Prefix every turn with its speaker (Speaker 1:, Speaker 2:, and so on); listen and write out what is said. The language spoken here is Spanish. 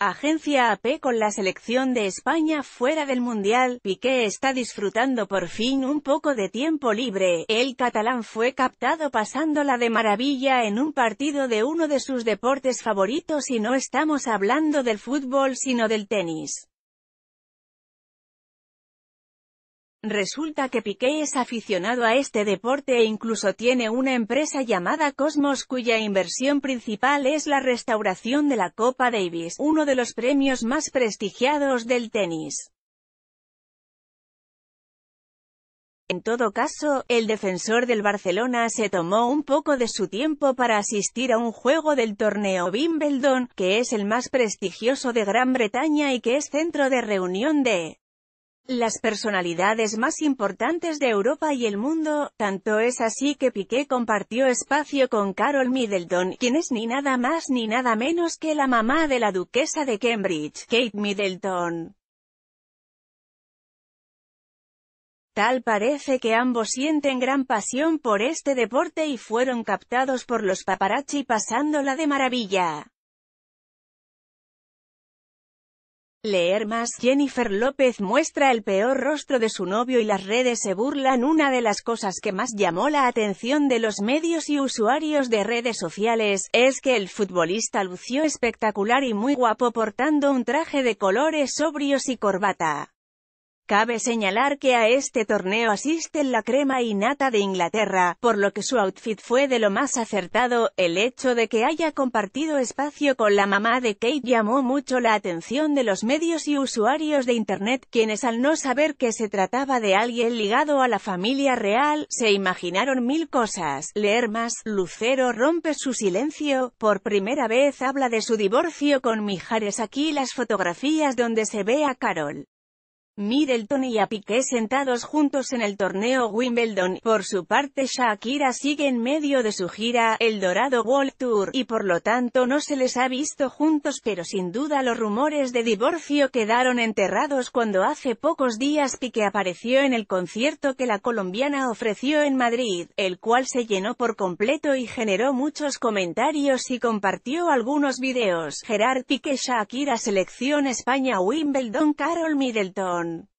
Speaker 1: agencia AP con la selección de España fuera del Mundial, Piqué está disfrutando por fin un poco de tiempo libre. El catalán fue captado pasándola de maravilla en un partido de uno de sus deportes favoritos y no estamos hablando del fútbol sino del tenis. Resulta que Piqué es aficionado a este deporte e incluso tiene una empresa llamada Cosmos cuya inversión principal es la restauración de la Copa Davis, uno de los premios más prestigiados del tenis. En todo caso, el defensor del Barcelona se tomó un poco de su tiempo para asistir a un juego del torneo Wimbledon, que es el más prestigioso de Gran Bretaña y que es centro de reunión de las personalidades más importantes de Europa y el mundo, tanto es así que Piqué compartió espacio con Carol Middleton, quien es ni nada más ni nada menos que la mamá de la duquesa de Cambridge, Kate Middleton. Tal parece que ambos sienten gran pasión por este deporte y fueron captados por los paparazzi pasándola de maravilla. Leer más. Jennifer López muestra el peor rostro de su novio y las redes se burlan. Una de las cosas que más llamó la atención de los medios y usuarios de redes sociales, es que el futbolista lució espectacular y muy guapo portando un traje de colores sobrios y corbata. Cabe señalar que a este torneo asisten la crema y nata de Inglaterra, por lo que su outfit fue de lo más acertado, el hecho de que haya compartido espacio con la mamá de Kate llamó mucho la atención de los medios y usuarios de Internet, quienes al no saber que se trataba de alguien ligado a la familia real, se imaginaron mil cosas, leer más, Lucero rompe su silencio, por primera vez habla de su divorcio con Mijares aquí las fotografías donde se ve a Carol. Middleton y a Piqué sentados juntos en el torneo Wimbledon. Por su parte Shakira sigue en medio de su gira, el Dorado World Tour, y por lo tanto no se les ha visto juntos pero sin duda los rumores de divorcio quedaron enterrados cuando hace pocos días Pique apareció en el concierto que la colombiana ofreció en Madrid, el cual se llenó por completo y generó muchos comentarios y compartió algunos videos. Gerard Pique, Shakira Selección España Wimbledon Carol Middleton on